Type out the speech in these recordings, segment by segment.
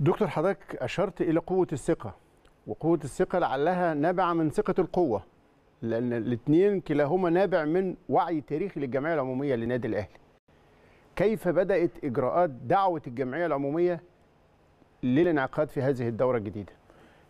دكتور حضرتك اشرت الى قوه الثقه وقوه الثقه لعلها نابعه من ثقه القوه لان الاثنين كلاهما نابع من وعي تاريخي للجمعيه العموميه للنادي الاهلي كيف بدات اجراءات دعوه الجمعيه العموميه للانعقاد في هذه الدوره الجديده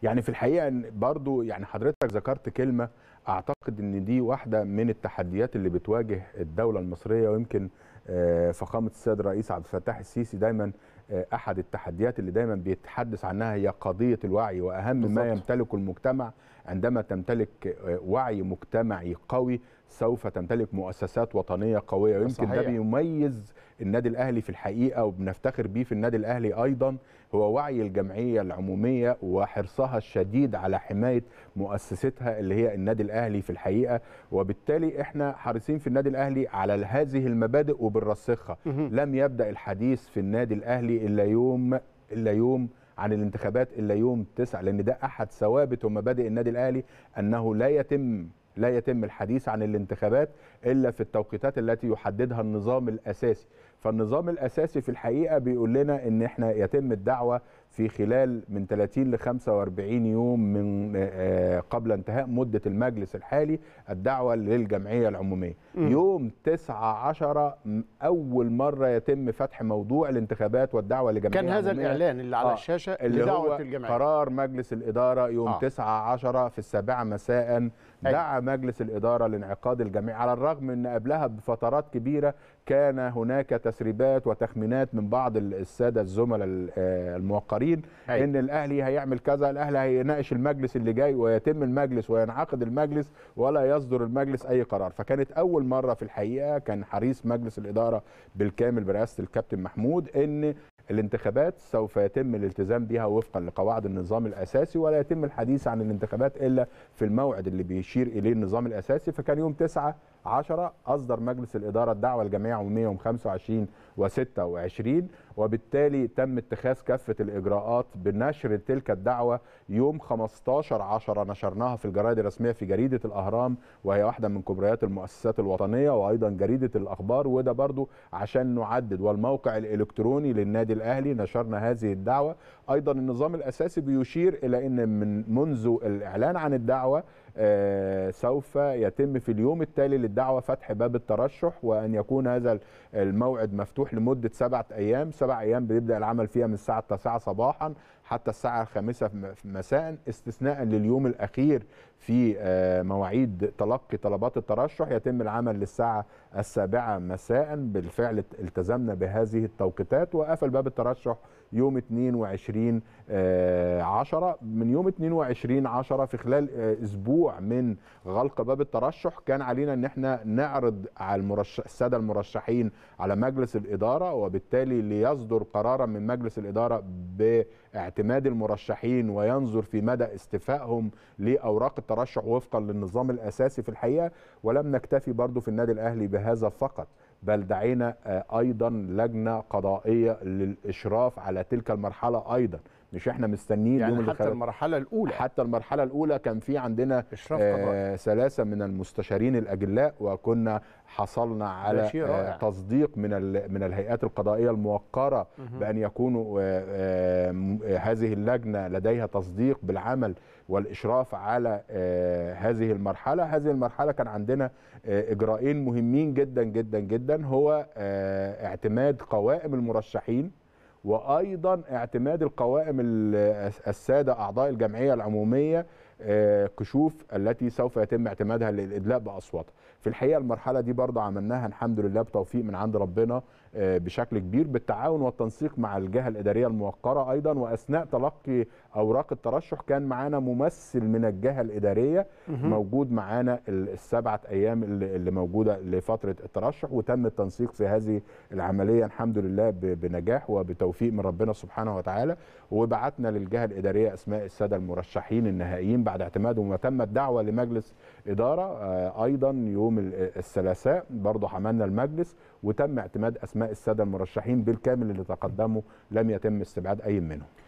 يعني في الحقيقه برضو يعني حضرتك ذكرت كلمه اعتقد ان دي واحده من التحديات اللي بتواجه الدوله المصريه ويمكن آه، فخامه السيد الرئيس عبد الفتاح السيسي دايما آه، احد التحديات اللي دايما بيتحدث عنها هي قضيه الوعي واهم بالضبط. ما يمتلكه المجتمع عندما تمتلك آه، وعي مجتمعي قوي سوف تمتلك مؤسسات وطنيه قويه ويمكن ده بيميز النادي الاهلي في الحقيقه وبنفتخر بيه في النادي الاهلي ايضا هو وعي الجمعيه العموميه وحرصها الشديد على حمايه مؤسستها اللي هي النادي الاهلي في الحقيقه وبالتالي احنا حريصين في النادي الاهلي على هذه المبادئ بالرسخه لم يبدا الحديث في النادي الاهلي الا يوم الا يوم عن الانتخابات الا يوم 9 لان ده احد ثوابت ومبادئ النادي الاهلي انه لا يتم لا يتم الحديث عن الانتخابات الا في التوقيتات التي يحددها النظام الاساسي فالنظام الاساسي في الحقيقه بيقول لنا ان احنا يتم الدعوه في خلال من 30 ل 45 يوم من آه، آه، قبل انتهاء مده المجلس الحالي الدعوه للجمعيه العموميه م. يوم 9 10 اول مره يتم فتح موضوع الانتخابات والدعوه للجمعيه كان هذا العمومية. الاعلان اللي على آه الشاشه اللي لدعوه هو الجمعيه قرار مجلس الاداره يوم آه. 9 10 في السابعه مساء دعا مجلس الاداره لانعقاد الجمعيه على الرغم ان قبلها بفترات كبيره كان هناك تس تسريبات وتخمينات من بعض الساده الزملاء آه، الموقرين أي. ان الاهلي هيعمل كذا الاهلي هيناقش المجلس اللي جاي ويتم المجلس وينعقد المجلس ولا يصدر المجلس اي قرار فكانت اول مره في الحقيقه كان حريص مجلس الاداره بالكامل برئاسه الكابتن محمود ان الانتخابات سوف يتم الالتزام بها وفقا لقواعد النظام الاساسي ولا يتم الحديث عن الانتخابات الا في الموعد اللي بيشير اليه النظام الاساسي فكان يوم 9 10 اصدر مجلس الاداره الدعوه الجامعه يوم 25 و26 وبالتالي تم اتخاذ كافة الإجراءات بنشر تلك الدعوة يوم 15 10 نشرناها في الجرائد الرسمية في جريدة الأهرام وهي واحدة من كبريات المؤسسات الوطنية وأيضا جريدة الأخبار وده برضو عشان نعدد والموقع الإلكتروني للنادي الأهلي نشرنا هذه الدعوة أيضا النظام الأساسي بيشير إلى أن من منذ الإعلان عن الدعوة آه، سوف يتم في اليوم التالي للدعوة فتح باب الترشح وأن يكون هذا الموعد مفتوح لمدة سبعة أيام سبع ايام بيبدا العمل فيها من الساعه 9 صباحا حتى الساعة الخامسة مساء استثناء لليوم الأخير في آه، مواعيد تلقي طلبات الترشح يتم العمل للساعة السابعة مساء بالفعل التزمنا بهذه التوقيتات وقفل باب الترشح يوم 22 10 آه، من يوم 22 10 في خلال آه، اسبوع من غلق باب الترشح كان علينا ان احنا نعرض على المرشح الساده المرشحين على مجلس الاداره وبالتالي ليصدر قرارا من مجلس الاداره ب اعتماد المرشحين وينظر في مدى استفائهم لأوراق الترشح وفقا للنظام الأساسي في الحقيقة ولم نكتفي برضو في النادي الأهلي بهذا فقط بل دعينا آه، أيضا لجنة قضائية للإشراف على تلك المرحلة أيضا مش احنا مستنيين يعني يوم حتى المرحله الاولى حتى المرحله الاولى كان في عندنا آه ثلاثه من المستشارين الاجلاء وكنا حصلنا على آه تصديق من من الهيئات القضائيه الموقره بان يكونوا آه, آه، هذه اللجنه لديها تصديق بالعمل والاشراف على آه، هذه المرحله هذه المرحله كان عندنا آه، اجراءين مهمين جدا جدا جدا هو اعتماد قوائم المرشحين وايضا اعتماد القوائم الساده اعضاء الجمعيه العموميه آه، كشوف التي سوف يتم اعتمادها للادلاء باصواتها. في الحقيقه المرحله دي برضه عملناها الحمد لله بتوفيق من عند ربنا آه، بشكل كبير بالتعاون والتنسيق مع الجهه الاداريه الموقره ايضا واثناء تلقي اوراق الترشح كان معانا ممثل من الجهه الاداريه موجود معانا السبعه ايام اللي موجوده لفتره الترشح وتم التنسيق في هذه العمليه الحمد لله بنجاح وبتوفيق من ربنا سبحانه وتعالى وبعتنا للجهه الاداريه اسماء الساده المرشحين النهائيين بعد اعتماده تم دعوه لمجلس اداره آه، ايضا يوم الثلاثاء برضه حملنا المجلس وتم اعتماد اسماء الساده المرشحين بالكامل اللي تقدموا لم يتم استبعاد اي منهم